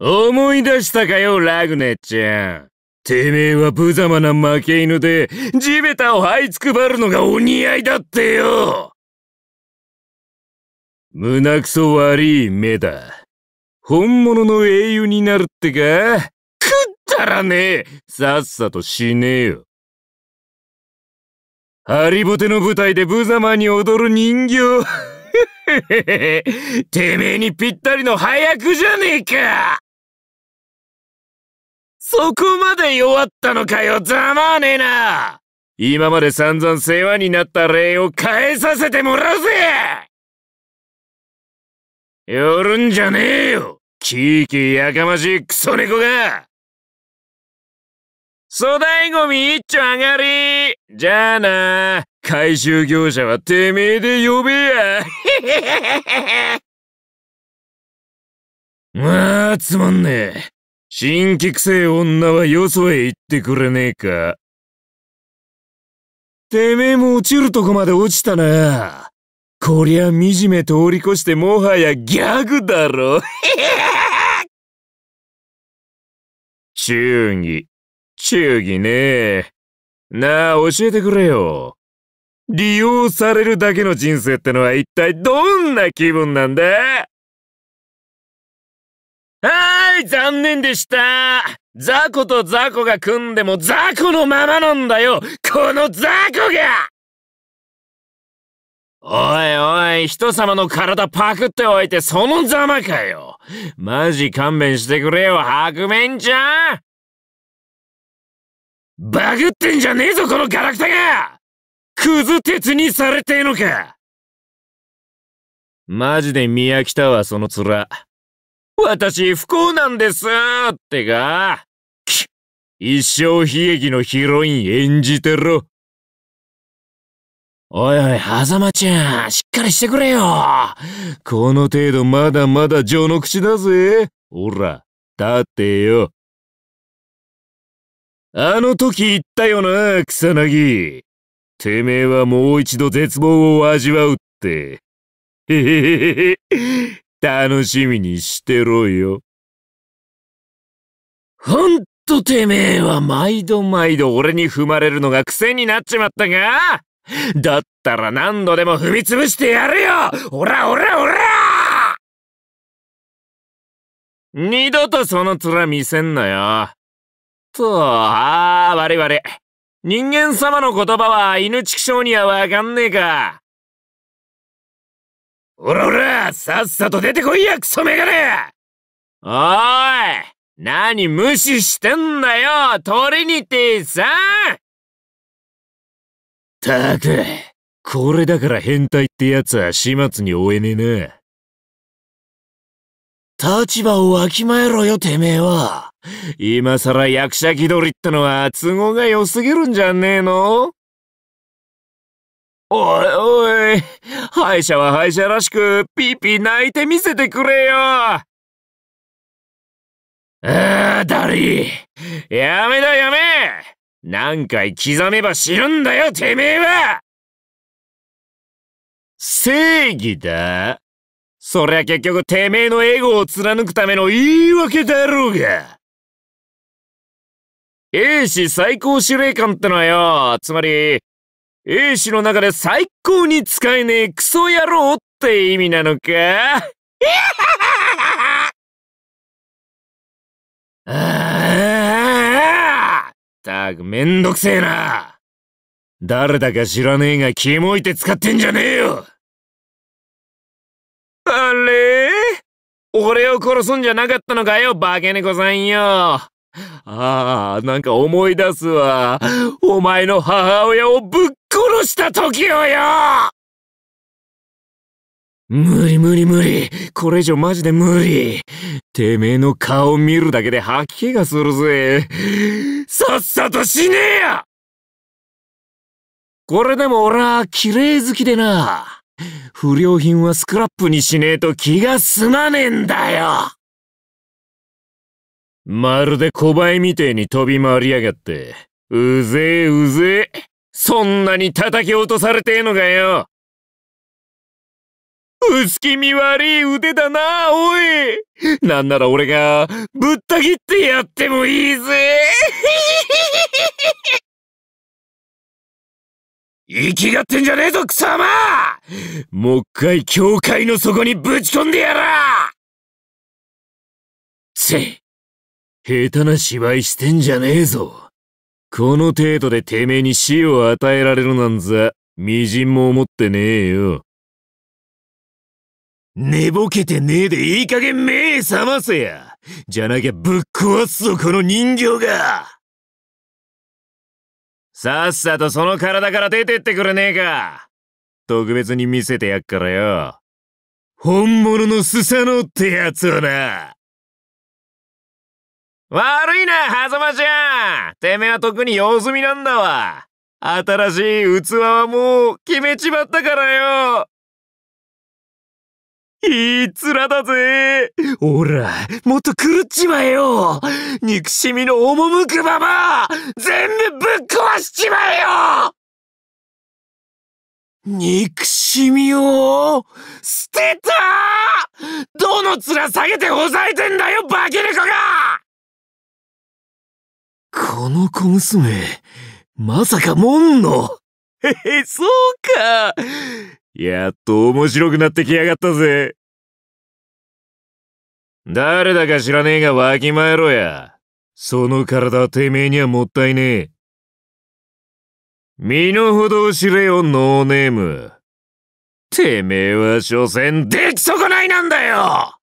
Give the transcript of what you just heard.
思い出したかよ、ラグネちゃん。てめえは無様な負け犬で、地べたを這いつくばるのがお似合いだってよ胸くそ悪い目だ。本物の英雄になるってか食ったらねえさっさと死ねえよ。ハリボテの舞台で無様に踊る人形。てめえにぴったりの早くじゃねえかそこまで弱ったのかよ、ざまねえな今まで散々世話になった礼を返させてもらうぜ寄るんじゃねえよキーキーやかましいクソ猫が粗大ゴミ一丁上がりじゃあな回収業者はてめえで呼べや まあ、つまんねえ。新規くせえ女はよそへ行ってくれねえかてめえも落ちるとこまで落ちたな。こりゃ惨め通り越してもはやギャグだろ。忠義、忠義ねえ。なあ、教えてくれよ。利用されるだけの人生ってのは一体どんな気分なんだああい残念でしたザコとザコが組んでもザコのままなんだよこのザコがおいおい、人様の体パクっておいてそのざまかよ。マジ勘弁してくれよ、白面ちゃんバグってんじゃねえぞ、このガラクタがクズ鉄にされてえのかマジで見飽きたわ、その面。私不幸なんですってか。一生悲劇のヒロイン演じてろ。おいおい、狭間ちゃん、しっかりしてくれよ。この程度まだまだ序の口だぜ。ほら、立ってよ。あの時言ったよな、草薙。てめえはもう一度絶望を味わうって。へへへへ。楽しみにしてろよ。ほんとてめえは毎度毎度俺に踏まれるのが癖になっちまったがだったら何度でも踏み潰してやるよおらおらおら二度とその面見せんなよ。と、ああ、悪い悪い。人間様の言葉は犬畜生にはわかんねえか。おらおらさっさと出てこいやクソメガネおい何無視してんだよトリニティさんたく、これだから変態ってやつは始末に追えねえな。立場をわきまえろよ、てめえは。今さら役者気取りってのは都合が良すぎるんじゃねえのおいおい。歯医者は歯医者らしく、ピーピー泣いてみせてくれよああ、だりやめだやめ何回刻めば死ぬんだよ、てめえは正義だそりゃ結局てめえのエゴを貫くための言い訳だろうが英氏最高司令官ってのはよ、つまり、A 氏の中で最高に使えねえクソ野郎って意味なのか ああ、たくめんどくせえな。誰だか知らねえがキモいて使ってんじゃねえよあれ俺を殺すんじゃなかったのかよ、化け猫さんよ。ああ、なんか思い出すわ。お前の母親をぶっ殺した時をよ無理無理無理。これ以上マジで無理。てめえの顔見るだけで吐き気がするぜ。さっさと死ねやこれでも俺は綺麗好きでな。不良品はスクラップにしねえと気が済まねえんだよ。まるで小林みてえに飛び回りやがって。うぜえうぜえ。そんなに叩き落とされてえのかよ。薄気味悪い腕だな、おい。なんなら俺が、ぶった切ってやってもいいぜ。生きがってんじゃねえぞ、貴様もっかい教会の底にぶち込んでやらせ下手な芝居してんじゃねえぞ。この程度でてめえに死を与えられるなんざ、微塵も思ってねえよ。寝ぼけてねえでいい加減目覚ませやじゃなきゃぶっ壊すぞこの人形がさっさとその体から出てってくれねえか特別に見せてやっからよ。本物のスサノってやつをな悪いな、狭間ちゃんてめえは特に用済みなんだわ新しい器はもう決めちまったからよいい面だぜおら、もっと狂っちまえよ憎しみの赴くまま全部ぶっ壊しちまえよ憎しみを捨てたどの面下げてさえてんだよ化け猫がこの小娘、まさかもんのへへ、そうかやっと面白くなってきやがったぜ。誰だか知らねえがわきまえろや。その体はてめえにはもったいねえ。身の程を知れよ、ノーネーム。てめえは所詮出来損ないなんだよ